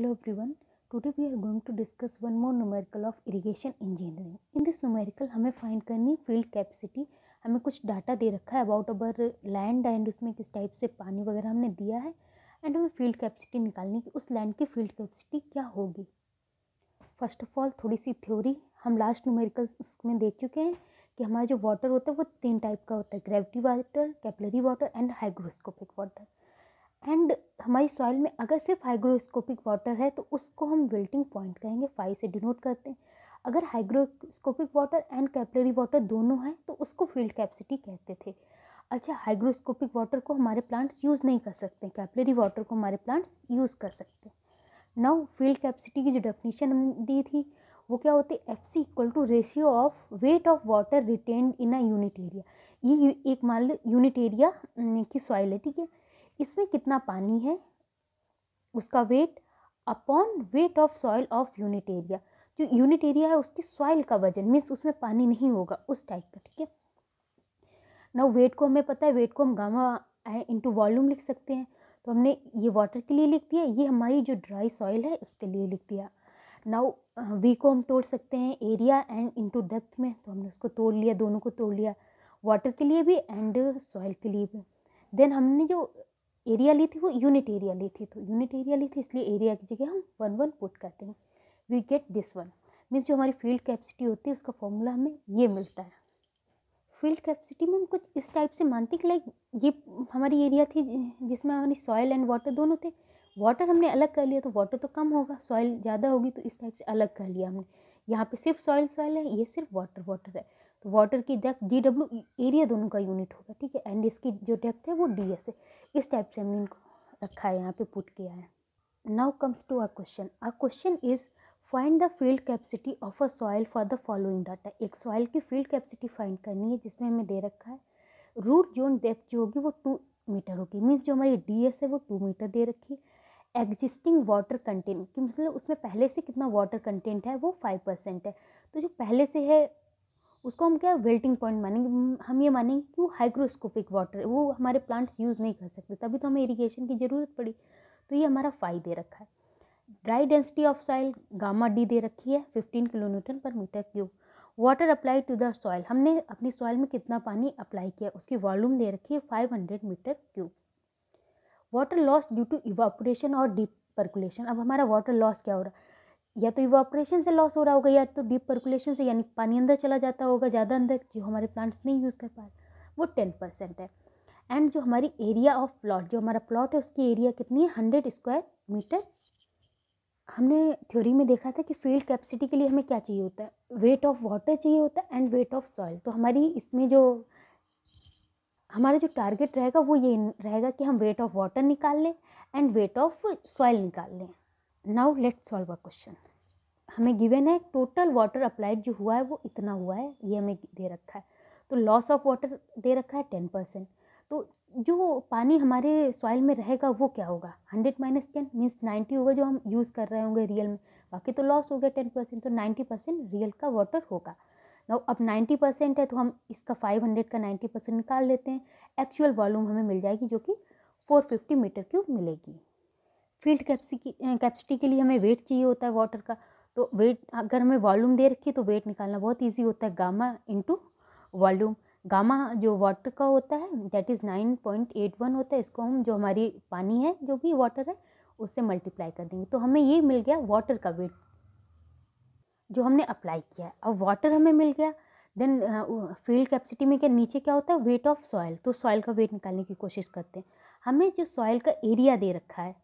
hello everyone today we are going to discuss one more numerical of irrigation engineering in this numerical हमें find करनी field capacity हमें कुछ data दे रखा है about our land and उसमें किस type से पानी वगैरह हमने दिया है एंड हमें फील्ड कैपेसिटी निकालनी कि उस लैंड की फील्ड कैपेसिटी क्या होगी फर्स्ट ऑफ ऑल थोड़ी सी थ्योरी हम लास्ट न्यूमेरिकल में देख चुके हैं कि हमारा जो वाटर होता है वो तीन टाइप का होता है gravity water capillary water and hygroscopic water and हमारी सॉइल में अगर सिर्फ हाइग्रोस्कोपिक वाटर है तो उसको हम विल्टिंग पॉइंट कहेंगे फाइव से डिनोट करते हैं अगर hygroscopic water and capillary water दोनों हैं तो उसको फील्ड कैपेसिटी कहते थे अच्छा हाइग्रोस्कोपिक वाटर को हमारे प्लांट्स यूज़ नहीं कर सकते कैपलरी वाटर को हमारे प्लांट्स यूज़ कर सकते हैं नाउ फील्ड कैपेसिटी की जो डेफिनेशन हमने दी थी वो क्या होती है F C equal to ratio of weight of water retain in a unit area ये एक मान लो यूनिट एरिया हम्म, की सॉइल है ठीक है इसमें कितना पानी है उसका weight upon weight of soil of unit area जो यूनिट एरिया है उसकी सॉइल का वजन मीन्स उसमें पानी नहीं होगा उस टाइप का ठीक है ना वेट को हमें पता है वेट को हम गामा इंटू वॉल्यूम लिख सकते हैं तो हमने ये वाटर के लिए लिख दिया ये हमारी जो ड्राई सॉइल है उसके लिए लिख दिया नाउ वी को हम तोड़ सकते हैं एरिया एंड इंटू डेप्थ में तो हमने उसको तोड़ लिया दोनों को तोड़ लिया वाटर के लिए भी एंड सॉइल के लिए भी देन हमने जो एरिया ली थी वो यूनिट एरिया ली थी तो यूनिट एरिया ली थी इसलिए एरिया की जगह हम वन वन पुट करते हैं we get this one means जो हमारी फील्ड कैपेसिटी होती है उसका फॉर्मूला हमें ये मिलता है फील्ड कैपेसिटी में हम कुछ इस टाइप से मानते हैं कि लाइक ये हमारी एरिया थी जिसमें हमारी सॉयल एंड वाटर दोनों थे वाटर हमने अलग कर लिया तो वाटर तो कम होगा सॉइल ज़्यादा होगी तो इस टाइप से अलग कर लिया हमने यहाँ पे सिर्फ सॉइल सॉइल है ये सिर्फ वाटर वाटर है वाटर की डेप्थ डी डब्ल्यू एरिया दोनों का यूनिट होगा ठीक है एंड इसकी जो डेप्थ है वो डी एस है इस टाइप से हमने इनको रखा है यहाँ पे पुट किया है now comes to our question our question is find the field capacity of a soil for the following data एक सॉयल की फील्ड कैपेसिटी फाइंड करनी है जिसमें हमें दे रखा है रूट जोन डेप्थ जो होगी वो टू मीटर होगी मीन्स जो हमारी डी एस है वो टू मीटर दे रखी है एग्जिस्टिंग वाटर कंटेंट कि मतलब उसमें पहले से कितना वाटर कंटेंट है वो फाइव परसेंट है तो जो पहले से है उसको हम क्या वेल्टिंग पॉइंट मानेंगे हम ये मानेंगे कि वो हाइग्रोस्कोपिक वाटर वो हमारे प्लांट्स यूज़ नहीं कर सकते तभी तो हमें इरीगेशन की ज़रूरत पड़ी तो ये हमारा फाइव दे रखा है dry density of soil gamma D दे रखी है fifteen kilo newton per metre cube water apply to the soil हमने अपनी सॉइल में कितना पानी अप्लाई किया उसकी वॉल्यूम दे रखी है five hundred metre cube water loss due to evaporation और डीप परकुलेशन अब हमारा वाटर लॉस क्या हो रहा है या तो इवापोरेशन से लॉस हो रहा होगा या तो डीप परकुलेशन से यानी पानी अंदर चला जाता होगा ज़्यादा अंदर जो हमारे प्लांट्स नहीं यूज़ कर पा रहे वो टेन परसेंट है एंड जो हमारी एरिया ऑफ प्लॉट जो हमारा प्लॉट है उसकी एरिया कितनी है हंड्रेड स्क्वायर मीटर हमने थ्योरी में देखा था कि फील्ड कैपेसिटी के लिए हमें क्या चाहिए होता है वेट ऑफ वाटर चाहिए होता है एंड वेट ऑफ सॉइल तो हमारी इसमें जो हमारा जो टारगेट रहेगा वो ये रहेगा कि हम वेट ऑफ वाटर निकाल लें एंड वेट ऑफ सॉइल निकाल लें now let solve a question हमें गिवन है टोटल वाटर अप्लाइड जो हुआ है वो इतना हुआ है ये हमें दे रखा है तो लॉस ऑफ वाटर दे रखा है टेन परसेंट तो जो पानी हमारे सॉइल में रहेगा वो क्या होगा hundred minus ten means ninety होगा जो हम यूज़ कर रहे होंगे रियल में बाकी तो लॉस हो गया टेन परसेंट तो नाइन्टी परसेंट रियल का वाटर होगा ना अब नाइन्टी परसेंट है तो हम इसका फाइव हंड्रेड का नाइन्टी परसेंट निकाल लेते हैं एक्चुअल वॉल्यूम हमें मिल जाएगी जो कि फोर फिफ्टी मीटर क्यूब मिलेगी फील्ड कैपेसिटी के लिए हमें वेट चाहिए होता है वाटर का तो वेट अगर हमें वॉल्यूम दे रखी है तो वेट निकालना बहुत ईजी होता है गामा इंटू वॉल्यूम गामा जो वाटर का होता है that is nine point eight one होता है इसको हम जो हमारी पानी है जो भी वाटर है उससे मल्टीप्लाई कर देंगे तो हमें ये मिल गया वाटर का वेट जो हमने अप्लाई किया है अब वाटर हमें मिल गया देन फील्ड कैपेसिटी में क्या नीचे क्या होता है वेट ऑफ सॉयल तो सॉयल का वेट निकालने की कोशिश करते हैं हमें जो सॉयल का एरिया दे रखा है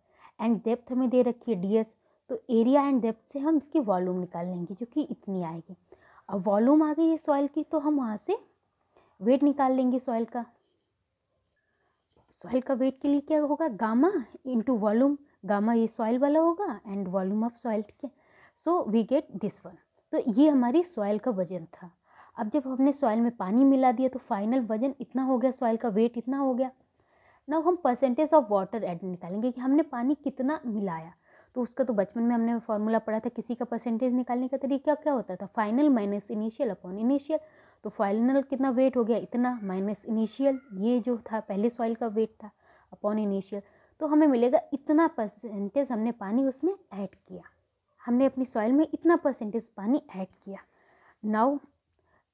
एंड डेप्थ हमें दे रखी है डी तो एरिया एंड डेप्थ से हम इसकी वॉल्यूम निकाल लेंगे जो कि इतनी आएगी अब वॉल्यूम आ गई है सॉइल की तो हम वहाँ से वेट निकाल लेंगे सॉइल का सॉइल का वेट के लिए क्या होगा गामा इंटू वॉल्यूम गामा ये सॉइल वाला होगा एंड वॉल्यूम ऑफ सॉइल ठीक है so we get this one तो ये हमारी सॉइल का वजन था अब जब हमने सॉइल में पानी मिला दिया तो फाइनल वजन इतना हो गया सॉइल का वेट इतना हो गया ना हम परसेंटेज ऑफ वाटर एड निकालेंगे कि हमने पानी कितना मिलाया तो उसका तो बचपन में हमने फॉर्मूला पढ़ा था किसी का परसेंटेज निकालने का तरीका क्या होता था final minus initial upon initial तो फाइनल कितना वेट हो गया इतना माइनस इनिशियल ये जो था पहले सॉइल का वेट था अपॉन इनिशियल तो हमें मिलेगा इतना परसेंटेज हमने पानी उसमें ऐड किया हमने अपनी सॉइल में इतना परसेंटेज पानी ऐड किया नाउ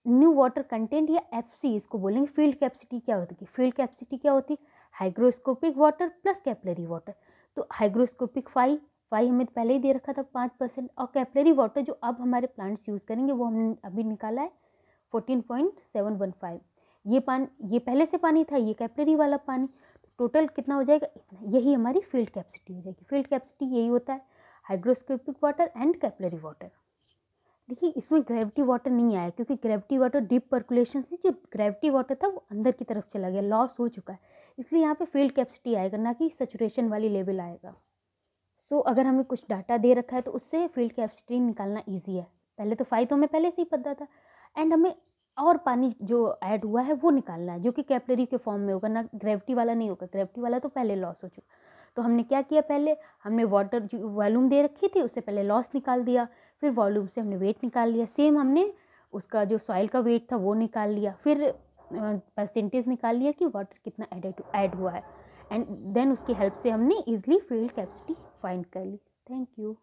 न्यू वाटर कंटेंट या एफ इसको बोलेंगे फील्ड कैपेसिटी क्या होती है फील्ड कैपेसिटी क्या होती है hygroscopic water plus capillary water तो हाइग्रोस्कोपिक फाइव फाइव हमें तो पहले ही दे रखा था पाँच परसेंट और कैपलरी वाटर जो अब हमारे प्लांट्स यूज़ करेंगे वो हमने अभी निकाला है fourteen point seven one five ये पान ये पहले से पानी था ये कैपलरी वाला पानी टोटल कितना हो जाएगा इतना यही हमारी फील्ड कैपेसिटी हो जाएगी फील्ड कैपेसिटी यही होता है hygroscopic water and capillary water देखिए इसमें ग्रेविटी वाटर नहीं आया क्योंकि ग्रेविटी वाटर डीप परकुलेशन से जो ग्रेविटी वाटर था वो अंदर की तरफ चला गया लॉस हो चुका है इसलिए यहाँ पे फील्ड कैपेसिटी आएगा ना कि सेचुरेशन वाली लेवल आएगा सो so, अगर हमें कुछ डाटा दे रखा है तो उससे फील्ड कैपेसिटी निकालना ईजी है पहले तो फाइव तो हमें पहले से ही पता था एंड हमें और पानी जो ऐड हुआ है वो निकालना है जो कि कैपलरी के फॉर्म में होगा ना ग्रेविटी वाला नहीं होगा ग्रेविटी वाला तो पहले लॉस हो चुका तो हमने क्या किया पहले हमने वाटर जो वॉल्यूम दे रखी थी उससे पहले लॉस निकाल दिया फिर वॉल्यूम से हमने वेट निकाल लिया सेम हमने उसका जो सॉइल का वेट था वो निकाल लिया फिर परसेंटेज निकाल लिया कि वाटर कितना ऐड हुआ है एंड देन उसकी हेल्प से हमने ईजिली फील्ड कैपेसिटी फाइंड कर ली थैंक यू